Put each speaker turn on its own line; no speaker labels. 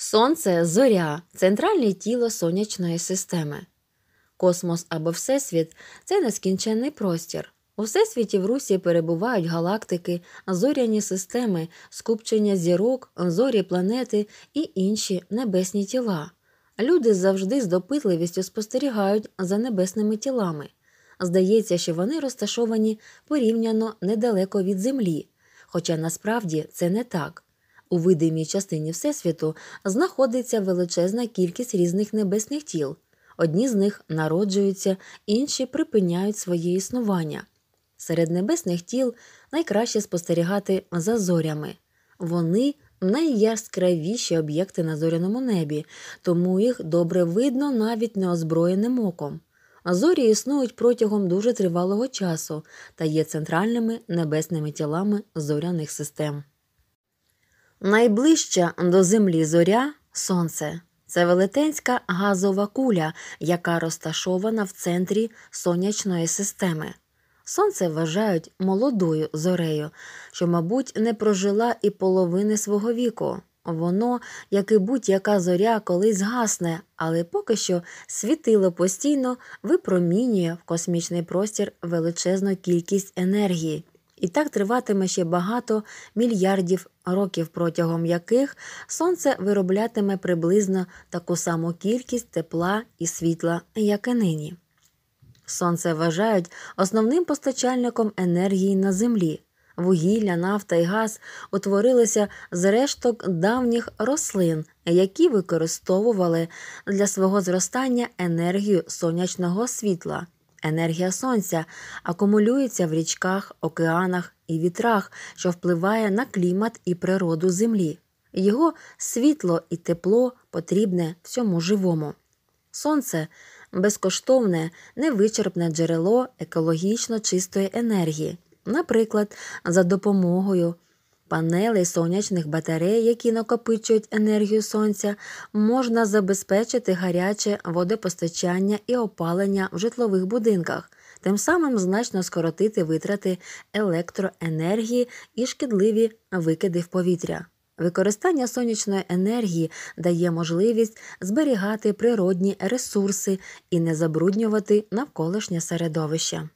Сонце зоря центральне тіло сонячної системи. Космос або Всесвіт це нескінченний простір. У всесвіті в Русі перебувають галактики, зоряні системи, скупчення зірок, зорі планети і інші небесні тіла. Люди завжди з допитливістю спостерігають за небесними тілами. Здається, що вони розташовані порівняно недалеко від Землі, хоча насправді це не так. У видимій частині Всесвіту знаходиться величезна кількість різних небесних тіл. Одні з них народжуються, інші припиняють своє існування. Серед небесних тіл найкраще спостерігати за зорями. Вони найяскравіші об'єкти на зоряному небі, тому їх добре видно навіть неозброєним оком. Зорі існують протягом дуже тривалого часу та є центральними небесними тілами зоряних систем. Найближча до землі зоря сонце. Це велетенська газова куля, яка розташована в центрі сонячної системи. Сонце вважають молодою зорею, що, мабуть, не прожила і половини свого віку. Воно, як і будь-яка зоря, колись гасне, але поки що світило постійно випромінює в космічний простір величезну кількість енергії. І так триватиме ще багато мільярдів років, протягом яких сонце вироблятиме приблизно таку саму кількість тепла і світла, як і нині. Сонце вважають основним постачальником енергії на землі. Вугілля, нафта і газ утворилися з решток давніх рослин, які використовували для свого зростання енергію сонячного світла. Енергія сонця акумулюється в річках, океанах і вітрах, що впливає на клімат і природу Землі. Його світло і тепло потрібне всьому живому. Сонце безкоштовне, невичерпне джерело екологічно чистої енергії, наприклад, за допомогою Панели сонячних батарей, які накопичують енергію сонця, можна забезпечити гаряче водопостачання і опалення в житлових будинках, тим самим значно скоротити витрати електроенергії і шкідливі викиди в повітря. Використання сонячної енергії дає можливість зберігати природні ресурси і не забруднювати навколишнє середовище.